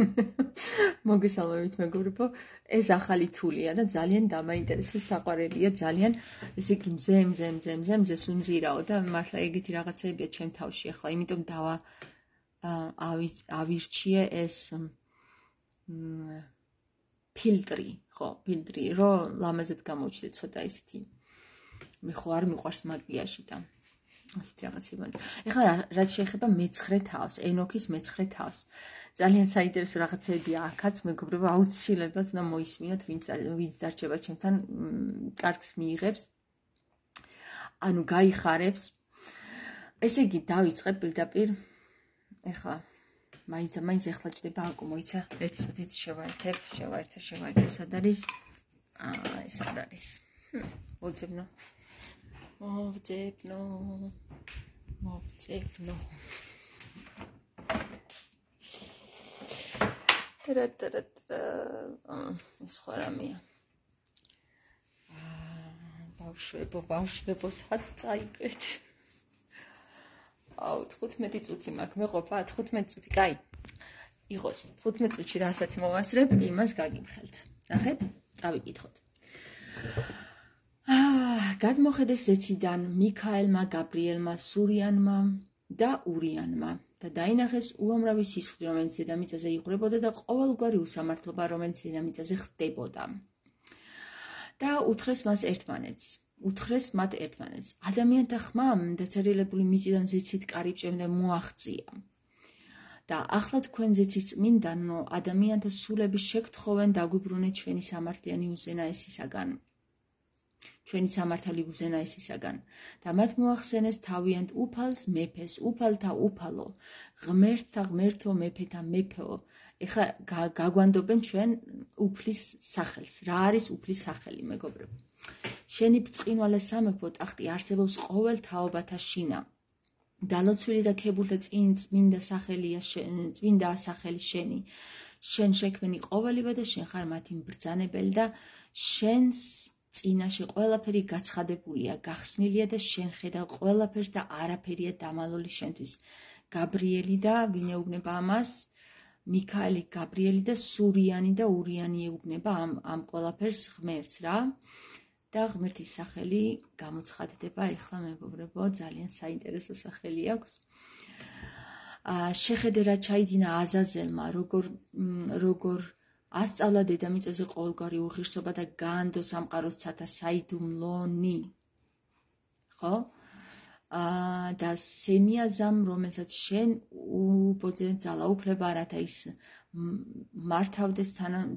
მოგესალმებით მეგობრებო. ეს ახალი თულია და ძალიან დამაინტერესა საყვარელია, ძალიან ესე გიმზემ, ზემ, ზემ, ზემ, ზემ, ზუნზირაო და მართლა ეგეთი რაღაცებია ჩემ თავში ახლა, იმიტომ დავა ავირჩიე ეს ფილტრი, ხო, ფილტრი, რომ ლამაზად გამოჩნდე ცოტა ისეთი მე ხო არ მიყვარს მაკიაჟი და ასეთი რაღაცა იმოდი. ეხლა რაც შეეხება მეცხრე თავს, ენოქის მეცხრე თავს. ძალიან საინტერესო რაღაცები აქვს, მეგობრებო, აუცილებლად უნდა მოისმინოთ, ვინც ვინც დარჩება ჩემთან, კარგს მიიღებს. ანუ გაიხარებს. ესე იგი, დაიწყე პირდაპირ ეხლა მაინც მაინც ეხლა ჭდება აკუ მოიცა. ერთ სიტიც შევარტებ, შევარტე, შევარტე, სად არის? აა, ეს არ არის. მოძებნო. მოვწებნო მოვწებნო რატრატ სხვა რამეა ბავშვებო ბავშვებო სად წაიყეთ აუ 15 წუთი მაქვს მეყოფა 15 წუთი კაი იყოს 15 წუთში რასაც მოვასრებ იმას გაგიმხელთ ნახეთ წავიკითხოთ აა გადმოხედეს ზეციდან მიქაელმა გაბრიელმა სურიანმა და ურიანმა და დაინახეს უამრავი სისხლი რომელიც დედამიწაზე იყრებოდა და ყოველგვარი უსამართლობა რომელიც დედამიწაზე ხდებოდა და უთხრეს მას ერთმანეთს უთხრეს მათ ერთმანეთს ადამიანთა ხმამ და წერილებული მიწიდან ზეცით კარიბჭემ და მოაღწია და ახლა თქვენ ზეცის წმინდანო ადამიანთა სულები შეგთხოვენ დაგვიბრუნეთ ჩვენი სამართლიანი უზენაესისაგან ჩვენი სამართალი გვზენა ისისაგან და მათ მოახსენეს თავიანთ უფალს მეფეს უფალთა უფალო ღმერთთა ღმერთო მეფეთა მეფეო ეხა გაგვანდობენ ჩვენ უფლის სახელს რა არის უფლის სახელი მეგობრებო შენი ბწყინვალე სამეფო ტახტი არსებობს ყოველ თაობათა შინა დალოცვილი და ქებულთა წინ წმინდა სახელია შენ წმინდა სახელი შენი შენ შექმენი ყოველივე და შენ ხარ მათი ბრძანებელი და შენს წინაში ყველაფერი გაცხადებულია, გახსნილია და შენ ხედავ ყველაფერს და არაფერია დამალული შენთვის. გაბრიელი და ვინეუბნება ამას? მიქაელი, გაბრიელი და სურიანი და ურიანი ეუბნება ამ ამ ყველაფერს ღმერთს რა. და ღმერთის სახელი გამოცხადდება ეხლა მეგობრებო, ძალიან საინტერესო სახელი აქვს. აა შეხედე რა ჩაიდინა აზაზელმა, როგორ როგორ ასწავლა დედამიწაზე ყოველგვარი უღირსობა და განდო სამყაროს ცათა საიდუმლონი. ხო? აა და სემიაზამ, რომელსაც შენ უბოძენ ძალაუფლება არათა ის მართავდეს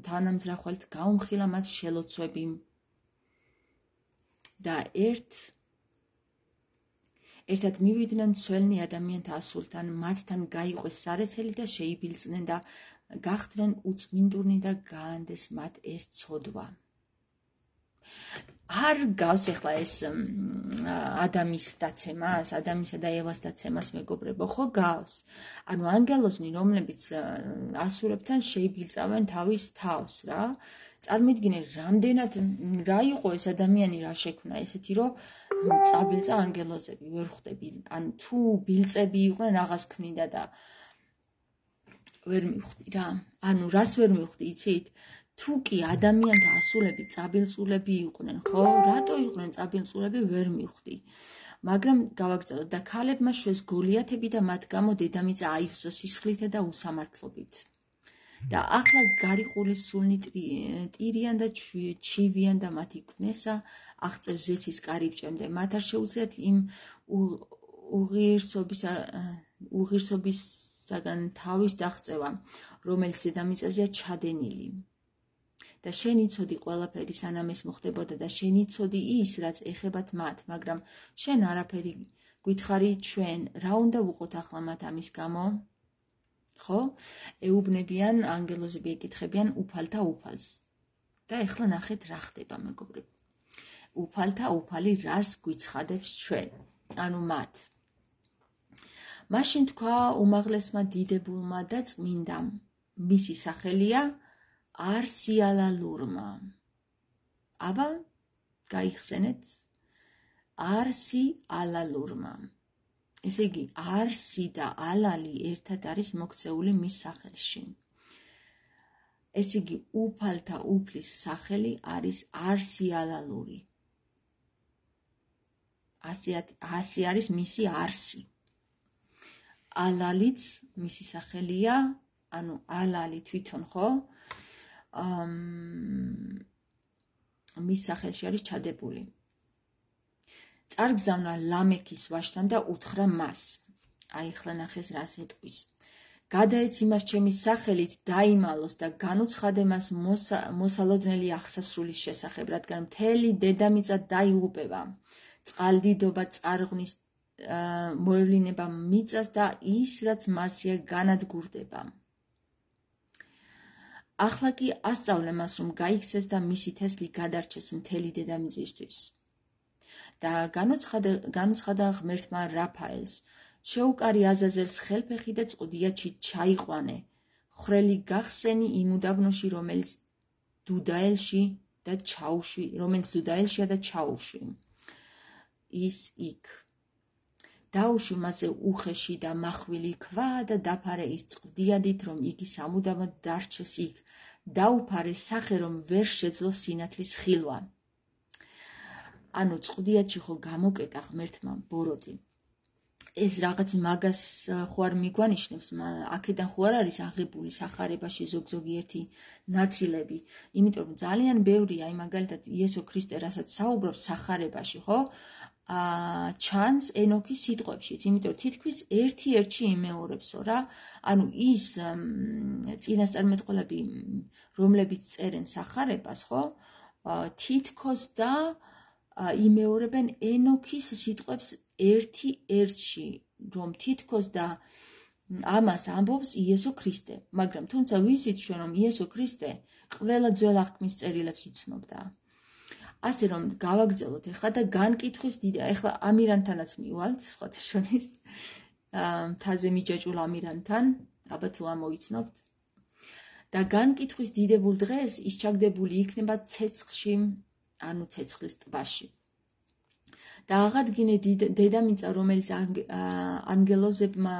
თანამზრახვალთ გაუმხილა მათ შელოცვები. და ერთ ერთად მივიდნენ ძველნი ადამიანთა სულთან, მათთან გაიყვეს სარეცელი და შეიბილწნენ და გახდნენ უწმინდურნი და გაანდეს მათ ეს ცოდვა. არ გავს ახლა ეს ადამის დაცემას, ადამისა და ევას დაცემას მეგობრებო, ხო გავს? ანუ ანგელოზნი, რომლებიც ასურებთან შეიბილწავენ თავის თავს, რა. წარმოიდგინე, რამდენად რა იყო ეს ადამიანი რა შექმნა ესეთი, რომ წაბილწა ანგელოზები ვერ ხვდები. ან თუ ბილწები იყვნენ, რაღაც ქნიდა და აა ვერ მივხვდი რა. ანუ რას ვერ მივხვდი, იცით? თუ კი ადამიანთა ასულები, წაბილწულები იყვნენ, ხო? რატო იყვნენ წაბილწულები, ვერ მივხვდი. მაგრამ გავაგრძელოთ და ქალებმა შეს გოლიათები და მათ გამო დედამიწა აიხსო სისხლითა და უსამართლობით. და ახლა გარიყული სულნი ტირიან და ჩივიან და მათი ქნესა აღწევს ზეცის კარიბჭემდე. მათ არ შეუძლიათ იმ უღირსობის უღირსობის საგან თავის დაღწევა, რომელიც დედამიწაზეა ჩადენილი. და შენი ცოდი ყველაფერი სანამ ეს მოხდებოდა და შენი ცოდი ის, რაც ეხებათ მათ, მაგრამ შენ არაფერი გითხარი ჩვენ, რა უნდა ვუყოთ ახლა მათ ამის გამო? ხო? ეუბნებიან ანგელოზები ეკითხებიან უფალთა უფალს. და ახლა ნახეთ რა ხდება, მეგობრები. უფალთა უფალი რას გვიცხადებს ჩვენ? ანუ მათ. მაშინ თქვა უმაღლესმა დიდებულმა და წმინდამ მისი სახელია არსიალალურმა აბა გაიხსენეთ არსიალალურმა ესე იგი არსი და ალალი ერთად არის მოქცეული მის სახელში ესე იგი უფალთა უფლის სახელი არის არსიალალური ასე ასე არის მისი არსი ალალიც მისი სახელია, ანუ ალალი თვითონ ხო? აა მის სახელში არის ჩადებული. წარგზავნა ლამექის ვაშთან და უთხრა მას. აი ხლა ნახეს რას ეტყვის. გადაეც იმას ჩემი სახელით დაიმალოს და განუცხადე მას მოსალოდნელი აღსასრულის შესახებ, რადგან მთელი დედამიწა დაიუბება. წყალდიდობა, წარღვნის, მოევლინება მიწას და ის რაც მასია განადგურდება ახლა კი ასწავლე მას რომ გაიქცეს და მისი თესლი გადარჩეს მთელი დედამიწისთვის და განოცხადა განოცხადა ღმერთმა რაფაელს შეუკარი აზაზელს ხელფეხი და წუდიაჩი ჩაიყვანე ხრელი გახსენი იმ უდაბნოში რომელიც დუდაელში და ჩაუში რომელიც დუდაელშია და ჩაუში ის იქ დაუში მასე უხეში და מחვილი ქვა და დაფარე ის წვდიადით რომ იგი სამუდამოდ დარჩეს იქ დაუფარე სახე რომ ვერ შეძლო სინათლის ხილვა ანუ წვდიადში ხო გამოკეტა ღმერთმა ბოროტი ეს რაღაც მაგას ხო არ მიგვანიშნებს აქედან ხო არ არის აღებული сахарებაში ზოგზოგი ერთი ნაწილები იმიტომ ძალიან ბევრია აი მაგალითად იესო ქრისტე რასაც საუბრობს сахарებაში ხო ა ჩანს ენოქის სიტყვებშიც, იმიტომ რომ თითქმის ერთი-ერთი იმეორებსო რა. ანუ ის წინასწარმეტყველები, რომლებიც წერენ сахарებას, ხო? თითქოს და იმეორებენ ენოქის სიტყვებს ერთი-ერთი, რომ თითქოს და ამას ამბობს იესო ქრისტე, მაგრამ თუნცა ვიცით ჩვენ რომ იესო ქრისტე ყველა ძველ აღთქმის წერილებს იცნობდა. ასე რომ გავაგრძელოთ ახლა და განკითხვის დიდი ახლა ამირანთანაც მივალთ სხვა შორის თაზე მიჯაჭულ ამირანთან ალბათ რა მოიცნობთ და განკითხვის დიდებულ დღეს ის ჩაგდებული იქნება ცეცხლში ანუ ცეცხლის ტბაში და აღადგინე დედამიწა რომელიც ანგელოზებმა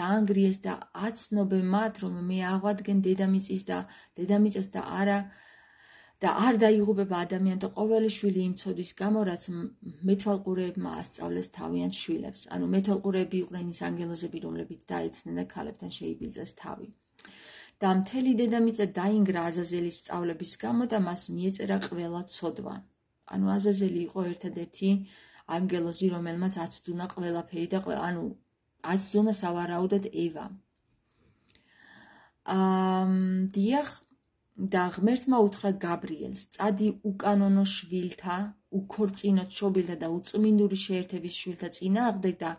დაანგრიეს და აცნობე მათ რომ მე აღვადგენ დედამიწის და დედამიწას და არა და არ დაიღუბება ადამიანთა ყოველი შვილი იმწოდის გამო, რაც მეთვალყურეებმა ასწავლეს თავიანთ შვილებს. ანუ მეთვალყურეები იყვნენ ის ანგელოზები, რომლებიც დაეცნენ და ქალებთან შეიძინეს თავი. და მთელი დედამიწა დაინგრა აზაზელის სწავლების გამო და მას მიეწერა ყველა ცოდვა. ანუ აზაზელი იყო ერთადერთი ანგელოზი, რომელმაც აცდუნა ყველაფერი და ყველა, ანუ აცდუნა სავარაუდოდ ევა. აм, დიახ, და ღმერთმა უთხრა გაბრიელს: "წადი უკანონო შვილთა, უქორწინო შობილთა და უწმინდური შეერთების შვილთა წინა აღდე და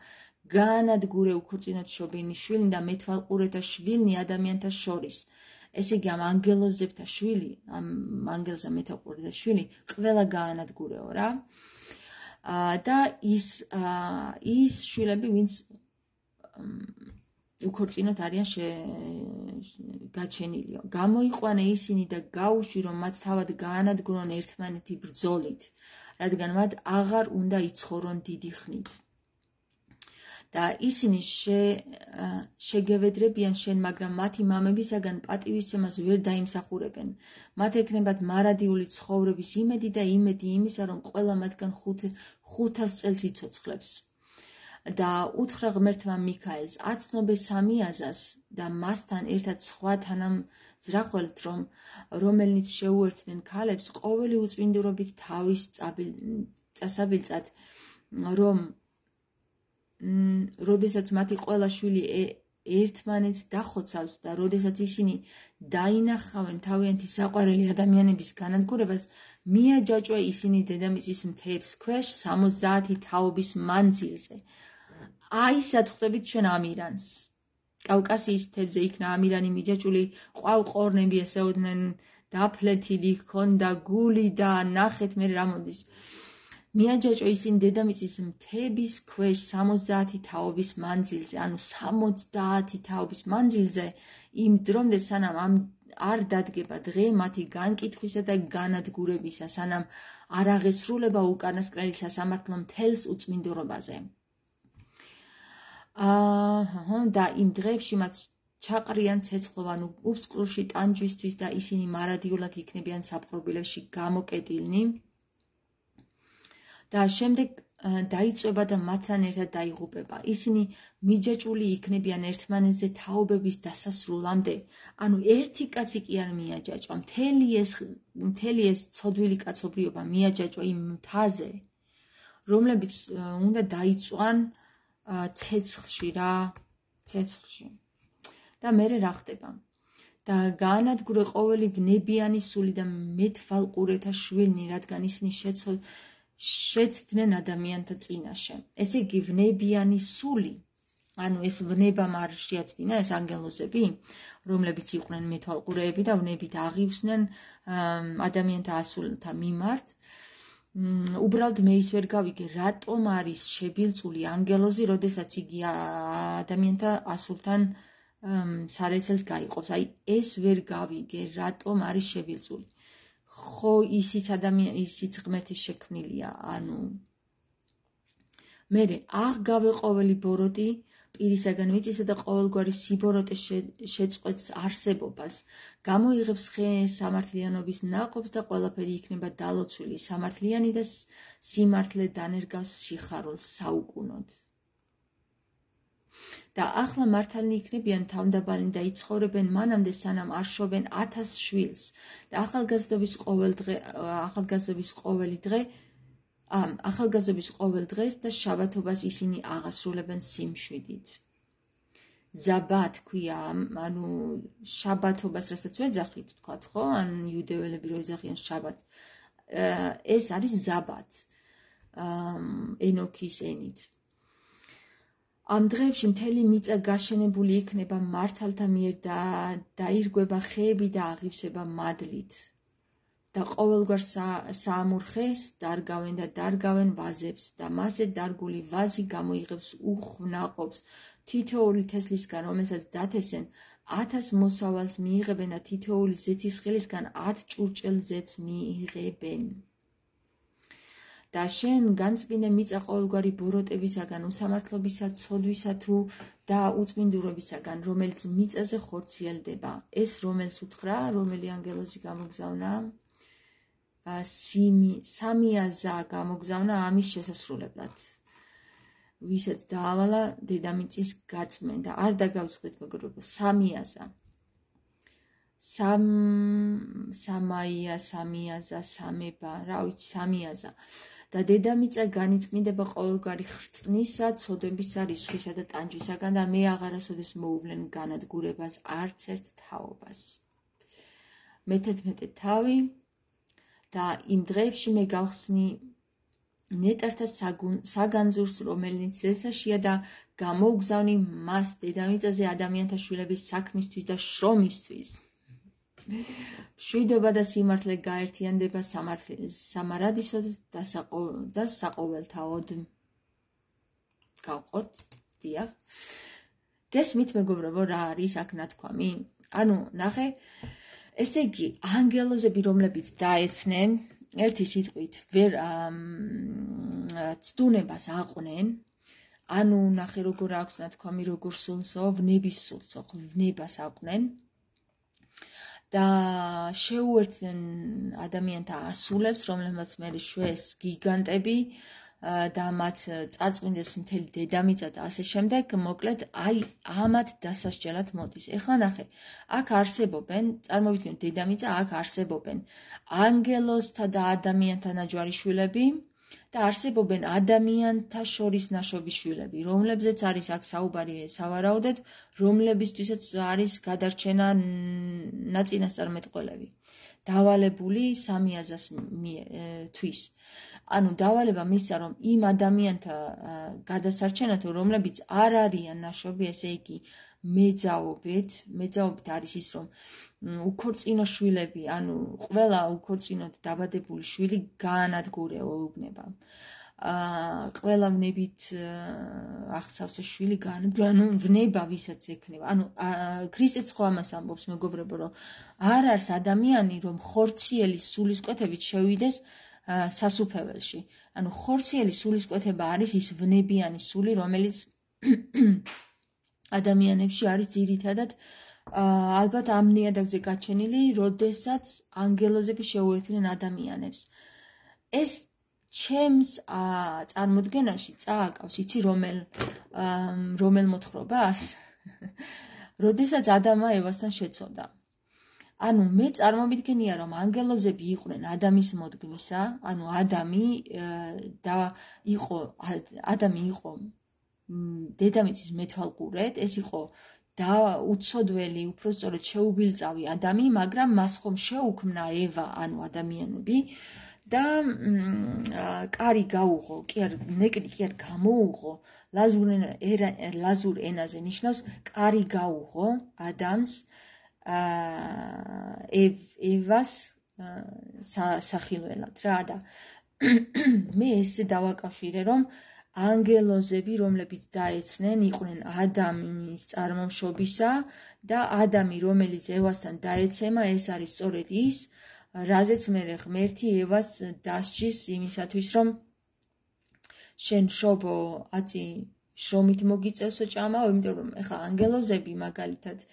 განადგურე უქორწინო შობინი შვილნი და მეთვალყურეთა შვილნი ადამიანთა შორის." ესე იგი ამ ანგელოზებთა შვილი, ამ ანგელოზთა მეთვალყურეთა შვილი ყველა განადგურეო რა. აა და ის აა ის შვილები, ვინც უქორწინოდ არიან შე გაჩენილიო გამოიყვანე ისინი და გაუში რომ მათ თავად გაანადგურონ ერთმანეთი ბრძოლით რადგან მათ აღარ უნდა იცხოვრონ დიდი ხნით და ისინი შე შეგევედრებიან შენ მაგრამ მათი მამებისაგან პატივისცემას ვერ დაიმსახურებენ მათ ეკნებათ მარადიული ცხოვრების იმედი და იმედი იმისა რომ ყველა მათგან 5 500 წელს იცოცხლებს და უთხრა ღმერთმა მიქაელს აცნობე სამიაზას და მასთან ერთად სხვა თანამ ზრახოლთ რომ რომელიც შეუერთდნენ ქალებს ყოველი უწმინდურობით თავის წაბილ წასაბილწად რომ როდესაც მათი ყველა შვილი ერთმანეთს დახოცავს და როდესაც ისინი დაინახავენ თავიანთი საყვარელი ადამიანების განადგურებას მიაჯაჭვა ისინი დედამისის მთებს ქვეშ 70 თაობის მანძილზე აი სად ხვდებით ჩვენ ამირანს კავკასიის თებზე იქნა ამირანი მიჯაჭული ყავყორნები ესეოდნენ დაფლეთილი ჰქონდა გული და ნახეთ მე რა მოდის მიაჯაჭო ისინი დედამისის მთების ქვეშ 70 თაობის მანძილზე ანუ 70 თაობის მანძილზე იმ დრომდე სანამ ამ არ დადგება დღე მათი განკითხვისა და განადგურებისა სანამ არ აღესრულება უკანასკნელი სასამართლო მთელს უწმინდურობაზე აჰა და იმ დღეებში მათ ჩაყრიან ცეცხლოვან უფსკრუში ტანჯვისთვის და ისინი მარადიულად იქნებიან საფყრობილებში გამოკეტილნი და შემდეგ დაიწובה და მათთან ერთად დაიღუპება. ისინი მიჯაჭული იქნებიან ერთმანეთზე თაობების დასასრულამდე. ანუ ერთი კაცი კი არ მიაჯაჭვა, მთელი ეს მთელი ეს ცოდვილი კაცობრიობა მიაჯაჭვა იმ თაზე, რომლებიც უნდა დაიწვან აა ცეცხლში რა, ცეცხლში. და მე რა ხდება? და განადგურე ყოველი ვნებიანი სული და მეთვალყურეთა შვილნი, რადგან ისინი შეცოდ შეცდნენ ადამიანთა წინაშე. ეს იგი ვნებიანი სული, ანუ ეს ვნება მარ შეაცდინა ეს ანგელოზები, რომლებიც იყვნენ მეთვალყურეები და ვნებით აღივსნენ ადამიანთა ასულთა მიმართ. აა უბრალოდ მე ის ვერ გავიგე რატომ არის შებილწული ანგელოზი, როდესაც იგი ადამიანთან ასულთან სარეცელს გაიყოფს. აი ეს ვერ გავიგე რატომ არის შებილწული. ხო ისიც ადამიანი ისიც ღმერთის შექმნილია, ანუ მე აღ გავე ყოველი ბოროტი, პირისაგან ვიცისა და ყოველგვარი სიბოროტე შეწყვეტს არსებობას გამოიღებს ხე სამართლიანობის ნაყოფს და ყველაფერი იქნება დალოცული სამართლიანი და სიმართლე დანერგავს სიხარულს საუკუნოდ და ახლა მართალი იქნებიან თავდაბალნი და იცხოვრებენ მანამდე სანამ არ შობენ 1000 შვილს და ახალგაზრდობის ყოველ დღე ახალგაზრდობის ყოველი დღე ამ ახალგაზრდების ყოველ დღეს და შაბათობას ისინი აღასრულებენ სიმშვიდით. ზაბა თქვია, ანუ შაბათობას რასაც ვეძახით, თქვათ ხო, ან იუდეველები რო ეძახიან შაბათს. ეს არის ზაბათ. ენოქის ენით. ამ დღეებში მთელი მიწა გაშენებული იქნება მართალთა მიერ და დაირგება ხეები და აღივსება მადლით. და ყოველგვარ საამურხეს დარგავენ და დარგავენ ვაზებს და მასე დარგული ვაზი გამოიღებს უხნაყობს თითოეული თესლისგან რომელსაც დათესენ 1000 მოსავალს მიიღებენ და თითოეული ზეთისხილისგან 10 ჭურჭელზეც მიიღებენ და შენ განწმინე მიწა ყოველგვარი ბოროტებისაგან, უსამართლობისა, ცოდვისა თუ და უწმინდურებისაგან, რომელიც მიწაზე ხორციელდება. ეს რომელს უთხრა, რომელი ანგელოზი გამოგზავნა? სიმი სამიაზა გამოგზავნა ამის შესასრულებლად. ვისაც დაავალა დედამიწის გაწმენდა, არ დაგავწყვეთ მეგობრებო, სამიაზა. სამ სამაია, სამიაზა, სამება, რა ვიცი, სამიაზა. და დედამიწა განიწმინდება ყოველგვარი ხრწნისა, ცოდვებისა, რისხვისა და ტანჯვისაგან და მე აღარასოდეს მოუვლენ განადგურებას არც ერთ თაობას. მე-11 თავი და იმ დღეებში მე გავხსნი ნეტართა საგანძურს, რომელიც ესაშია და გამოგზავნი მას დედამიწაზე ადამიანთა შვილების საქმისთვის და შრომისთვის. შვიდობა და სიმართლე გაერთიანდება სამარადისოდ და და საყოველთაოდ. გავყოთ, დიახ. დღეს მით მეგობრებო, რა არის აქ ნათქვამი? ანუ, ნახე, ესე იგი, ანგელოზები, რომლებიც დაეცნენ ერთი სიტყვით, ვერ ცდუნებას აყვნენ, ანუ ნახე როგორ აქვს და თქვა მი როგორ სულსო, ვნების სულსო, ვნებას აყვნენ და შეუერთდნენ ადამიანთა ასულებს, რომლებსაც მე შეეს გიგანტები, და მათ წარწმინდეს მთელი დედამიწა და ასე შემდეგ, მოკლედ, აი ამათ დასასჯელად მოდის. ეხლა ნახე, აქ არსებობენ, წარმოვიდგინოთ დედამიწა აქ არსებობენ ანგელოსთა და ადამიანთა ნაჯვარიშვილები და არსებობენ ადამიანთა შორის ნაშობიშვილები, რომლებზეც არის აქ საუბარი, სავარაუდოდ, რომლებისთვისაც არის გადარჩენა ნაწინასწარმეტყველები. დავალებული სამიაზას თვის. ანუ დავალება მისცა რომ იმ ადამიანთა გადასარჩენად რომლებიც არ არიან ნაშობი, ესე იგი მეძაობით, მეძაობით არის ის რომ უქორწინო შვილები, ანუ ყველა უქორწინოდ დაბადებული შვილი განადგურებულ უბნება. აა ყველა ვნებით ახსავს შვილი განბრანო ვნება ვისაც ექნება. ანუ ქრისტეც ხო ამას ამბობს მეგობრებო, რომ არ არის ადამიანი, რომ ხორციელი სულისკვეთებით შევიდეს სასუფეველში. ანუ ხორციელი სულისკვეთება არის ის ვნებიანი სული, რომელიც ადამიანებში არის ძირითადად ა ალბათ ამ ნიადაგზე გაჩენილი, როდესაც ანგელოზები შეუერთდნენ ადამიანებს. ეს ჩემს წარმოდგენაში წააკავს იცი რომელ რომელ მოთხრობას როდესაც ადამა ევასთან შეცოდა ანუ მე წარმოვიდგენია რომ ანგელოზები იყვნენ ადამის მოდგმისა ანუ ადამი და იყო ადამი იყო დედამიწის მეთვალყურე ეს იყო და უცოდველი უფრო სწორედ შეუბილწავი ადამი მაგრამ მას ხომ შეუქმნა ევა ანუ ადამიანები და კარი გაუღო, კი არ ნეკნი კი არ გამოუღო. ლაზურენ ლაზურ ენაზე ნიშნავს კარი გაუღო ადამს აა ევას სახილველად რა და მე ესე დავაკავშირე რომ ანგელოზები რომლებიც დაეცნენ იყვნენ ადამიანის წარმომშობისა და ადამი რომელიც ევასთან დაეცემა ეს არის სწორედ ის რაზეც მე ღმერთი ევას დასჯის იმისათვის რომ შენ შობო აცი შომით მოგიწევსო ჭამაო იმიტომ რომ ეხა ანგელოზები მაგალითად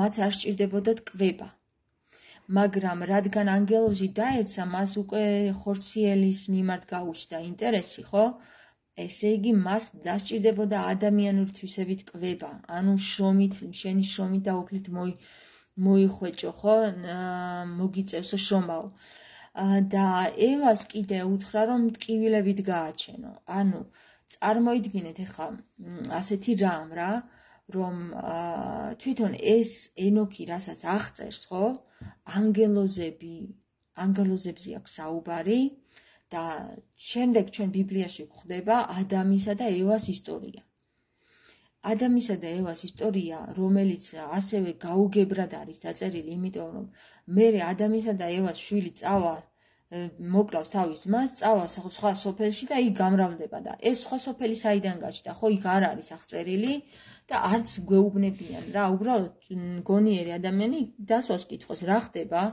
მათ არ სჭირდებოდათ კვება მაგრამ რადგან ანგელოზი დაეცა მას უკვე ხორციელის მიმართ გაუჩნდა ინტერესი ხო ესე იგი მას დასჭირდებოდა ადამიანურ თვისებით კვება ანუ შომით შენი შომით და უკეთ მოი მოიხვეჭო ხო მოგიწევსო შომალ და ევას კიდე უთხრა რომ მткиვილებით გააჩენო ანუ წარმოიდგინეთ ახლა ასეთი რამ რა რომ თვითონ ეს ენოქი რასაც აღწერს ხო ანგელოზები ანგელოზებზე აქვს საუბარი და შემდეგ ჩვენ ბიბლიაში გვხვდება ადამისა და ევას ისტორია. ადამისა და ევას ისტორია, რომელიც ასევე გაუგებრად არის დაწერილი, იმიტომ რომ მერე ადამისა და ევას შვილი წავა მოკლავს თავის მას, წავა სხვა სოფელში და იქ გამრავლდება და ეს სხვა სოფელი საიდან გაჩნდა? ხო, იქ არ არის აღწერილი და არც გვეუბნებიან რა, უბრალოდ გონიერი ადამიანი დასვას კითხოს, რა ხდება?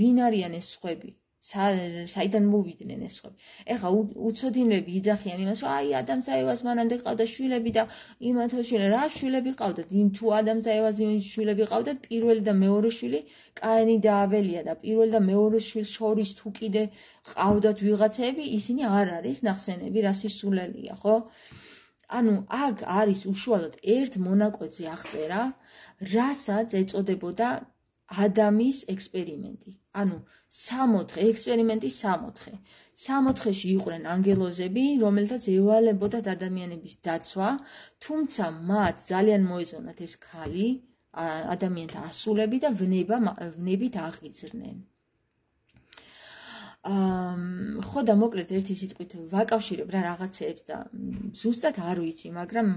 ვინ არიან ეს სხვები? საიდან მოვიდნენ ეს ხები? ეხა უცოდინები იძახიან იმას, რომ აი ადამიანს აევას მანამდე ყავდა შვილები და იმათო შვილები, რა შვილები ყავდათ? იმ თუ ადამიანს აევას იმის შვილები ყავდათ, პირველი და მეორე შვილი კაენი და აბელია და პირველი და მეორე შვილს შორის თუ კიდე ყავდათ ვიღაცები, ისინი არ არის ნახსენები, რა სისულელია, ხო? ანუ აგ არის უშუალოდ ერთ მონაკვეთზე აღწერა, რასაც ეწოდებოდა ადამის ექსპერიმენტი. ანუ 64 ექსპერიმენტი 64. 64-ში იყვნენ ანგელოზები, რომელთაც ევალებოდათ ადამიანების დაცვა, თუმცა მათ ძალიან მოეზონათ ეს ხალი, ადამიანთა ასულები და ვნება ვნებით აღიძრნენ. აა ხო და მოკლედ ერთი სიტყვით ვაკავშირებ რა რაღაცეებს და ზუსტად არ ვიცი, მაგრამ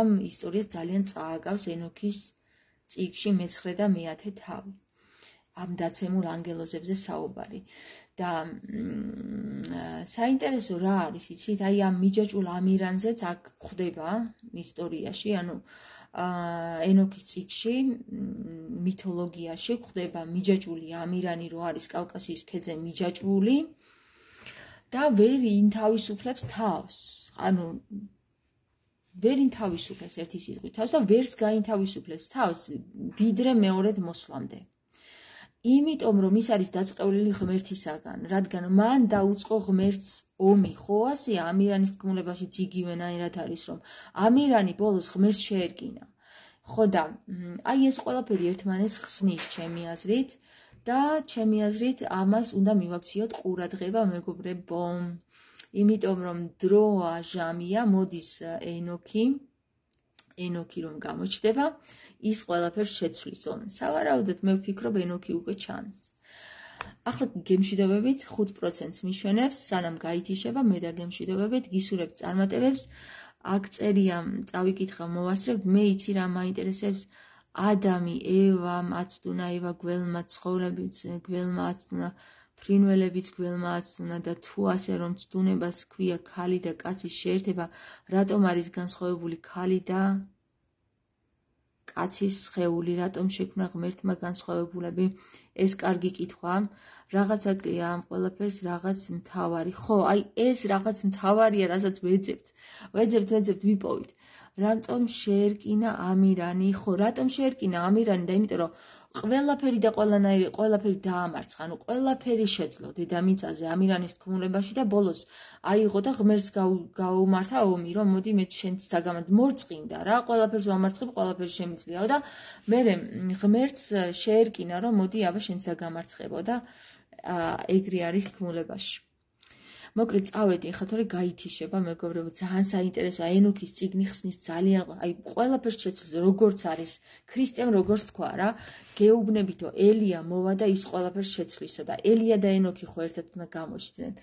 ამ ისტორიას ძალიან წააგავს ენოქის ციკში მე-9 და მე-10 თავი. ამ დაცემულ ანგელოზებზე საუბარი. და საინტერესო რა არის იცით, აი ამ მიჯაჭულ ამირანზეც აქ გვხვდება ისტორიაში, ანუ ა ენოქის ციკში მითოლოგიაში გვხვდება მიჯაჭული ამირანი, რო არის კავკასიის ქედზე მიჯაჭული და ვერ ინთავისუფლებს თავს. ანუ ვერ ინთავისუფლებს ერთის სიტყვით თავს და ვერს გაინთავისუფლებს თავს ვიდრე მეორედ მოსვლამდე. იმიტომ რომ ის არის დაწყევლილი ღმერთისაგან, რადგან მან დაუწყო ღმერთს ომი. ხო ასე ამირანის თქმულებაში ძიგივენაირად არის რომ ამირანი ბოლოს ღმერთს შეერგინა. ხო და აი ეს ყველაფერი ერთმანეს ხსნის ჩემი აზრით და ჩემი აზრით ამას უნდა მივაქციოთ ყურადღება მეგობრებო. იმიტომ რომ დროა ჟამია, მოდის ენოქი ენოქი რომ გამოჩდება, ის ყველაფერს შეცვლის ონ. სავარაუდოდ მე ვფიქრობ ენოქი უკვე ჩანს. ახლა გემშვიდობებით 5%-ს მიშვენებს, სანამ გაითიშება მე და გემშვიდობებით გისურვებ წარმატებებს. აქ წერია, წავიკითხა, მოასწრებ, მე იცი რა მაინტერესებს. ადამი, ევა, მაცდუნა, ევა გველმა ცხოვრებით, გველმა აცნა, ფრინველებიც გველმა აცნა და თუ ასე რომ ცდუნებას ქვია ქალი და კაცი შეერთება, რატომ არის განსხვავებული ქალი და კაცის შეეული რატომ შექმნა ღმერთმა განსხვავებულები ეს კარგი კითხვა რაღაცა კია ამ ყველაფერს რაღაც მთავარი ხო აი ეს რაღაც მთავარია რასაც ვეძებთ ვეძებთ ვეძებთ ვიპოვით რატომ შეერკინა ამირანი ხო რატომ შეერკინა ამირანი და იმიტომ რომ ყველაფერი და ყველანაირი ყველაფერი დაამარცხა ანუ ყველაფერი შეძლო დედამიწაზე ამირანის თქმულებაში და ბოლოს აიღო და ღმერთს გაუმართა ომი რომ მოდი მე შენც დაგამად მორწინდა რა ყველაფერს ვამარცხებ ყველაფერს შემიძლიაო და მე ღმერთს შეერკინა რომ მოდი აბა შენც დაგამარცხებო და ეგრე არის თქმულებაში მოკლედ წავედი ხათ რომ გაითიშება მეგობრებო ძალიან საინტერესო აენოქის ციგნი ხსნის ძალიან აი ყველაფერს შეცვლის როგორც არის ქრისტემ როგორც თქვა რა გეუბნებითო ელია მოვა და ის ყველაფერს შეცვლისა და ელია და ენოქი ხო ერთად უნდა გამოჩნდნენ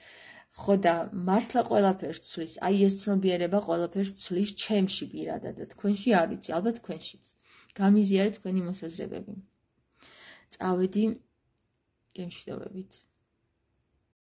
ხო და მართლა ყველაფერს ცვლის აი ეს ცნობიერება ყველაფერს ცვლის ჩემში პირადა და თქვენში არის ალბათ თქვენშიც გამიზიარეთ თქვენი მოსაზრებები წავედი გემშვიდობებით